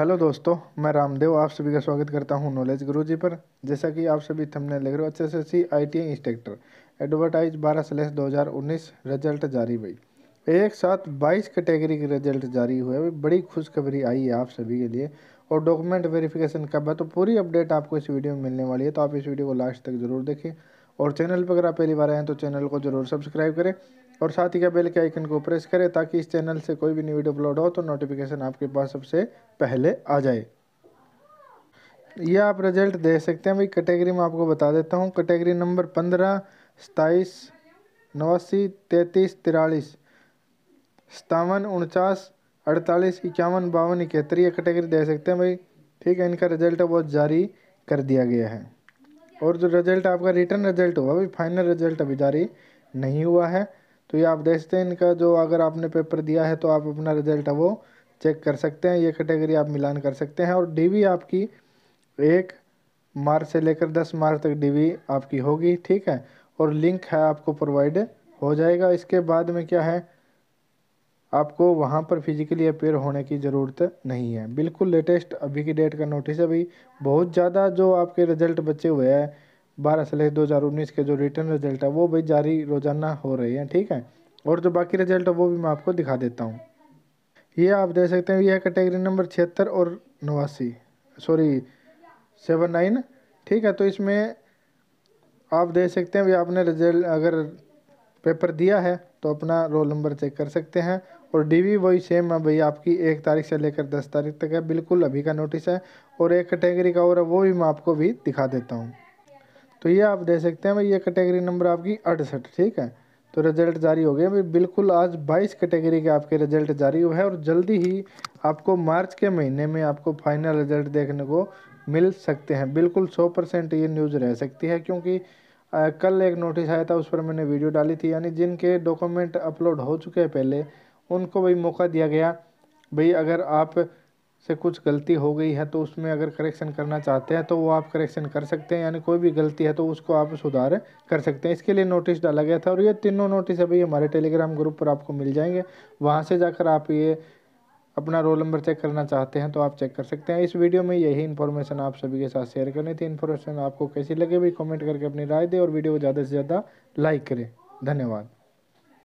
hello दोस्तों मैं रामदेव आप सभी का स्वागत करता हूं नॉलेज गुरुजी पर जैसा कि आप सभी थमने लिख रहे हो अच्छे से C I T instructor advertise बारह सलेस दो हज़ार उन्नीस रिजल्ट जारी हुई एक साथ बाईस कैटेगरी के रिजल्ट जारी हुए अभी बड़ी खुशखबरी आई है आप सभी के लिए और डॉक्यूमेंट वेरिफिकेशन कब है तो पूरी अपडेट आपको इस वीडियो में मिलने वाली है तो आप इस वीडियो को लास्ट तक जरूर देखें और चैनल पर अगर आप पहली बार आए हैं तो चैनल को जरूर सब्सक्राइब करें और साथ ही का बेल के आइकन को प्रेस करें ताकि इस चैनल से कोई भी न्यू वीडियो अपलोड हो तो नोटिफिकेशन आपके पास सबसे पहले आ जाए यह आप रिजल्ट दे सकते हैं भाई कैटेगरी में आपको बता देता हूँ कैटेगरी नंबर पंद्रह सताईस नवासी तैंतीस तिरालीस सतावन उनचास अड़तालीस इक्यावन बावन इकहत्तर यह कैटेगरी दे सकते हैं भाई ठीक है इनका रिजल्ट बहुत जारी कर दिया गया है और जो रिजल्ट आपका रिटर्न रिजल्ट हुआ भाई फाइनल रिजल्ट अभी जारी नहीं हुआ है तो ये आप देखते हैं इनका जो अगर आपने पेपर दिया है तो आप अपना रिजल्ट है वो चेक कर सकते हैं ये कैटेगरी आप मिलान कर सकते हैं और डीवी आपकी एक मार्च से लेकर दस मार्च तक डीवी आपकी होगी ठीक है और लिंक है आपको प्रोवाइड हो जाएगा इसके बाद में क्या है आपको वहाँ पर फिजिकली अपेयर होने की ज़रूरत नहीं है बिल्कुल लेटेस्ट अभी की डेट का नोटिस है भाई बहुत ज़्यादा जो आपके रिजल्ट बचे हुए हैं बारह लेकर दो हज़ार उन्नीस के जो रिटर्न रिजल्ट है वो भाई जारी रोज़ाना हो रही है ठीक है और जो बाकी रिजल्ट है वो भी मैं आपको दिखा देता हूँ ये आप देख सकते हैं यह कैटेगरी नंबर छिहत्तर और नवासी सॉरी सेवन नाइन ठीक है तो इसमें आप देख सकते हैं भी आपने रिजल्ट अगर पेपर दिया है तो अपना रोल नंबर चेक कर सकते हैं और डीवी वही सेम है भाई आपकी एक तारीख से लेकर दस तारीख तक है बिल्कुल अभी का नोटिस है और एक कैटेगरी का और है वो भी मैं आपको भी दिखा देता हूँ तो ये आप दे सकते हैं भाई ये कैटेगरी नंबर आपकी अड़सठ ठीक है तो रिजल्ट जारी हो गया भाई बिल्कुल आज 22 कैटेगरी के आपके रिजल्ट जारी हुए हैं और जल्दी ही आपको मार्च के महीने में आपको फाइनल रिजल्ट देखने को मिल सकते हैं बिल्कुल 100 परसेंट ये न्यूज़ रह सकती है क्योंकि आ, कल एक नोटिस आया था उस पर मैंने वीडियो डाली थी यानी जिनके डॉक्यूमेंट अपलोड हो चुके हैं पहले उनको भाई मौका दिया गया भाई अगर आप से कुछ गलती हो गई है तो उसमें अगर करेक्शन करना चाहते हैं तो वो आप करेक्शन कर सकते हैं यानी कोई भी गलती है तो उसको आप सुधार कर सकते हैं इसके लिए नोटिस डाला गया था और ये तीनों नोटिस अभी हमारे टेलीग्राम ग्रुप पर आपको मिल जाएंगे वहाँ से जाकर आप ये अपना रोल नंबर चेक करना चाहते हैं तो आप चेक कर सकते हैं इस वीडियो में यही इन्फॉर्मेशन आप सभी के साथ शेयर करनी थी इन्फॉर्मेशन आपको कैसी लगे भी कॉमेंट करके अपनी राय दें और वीडियो को ज़्यादा से ज़्यादा लाइक करें धन्यवाद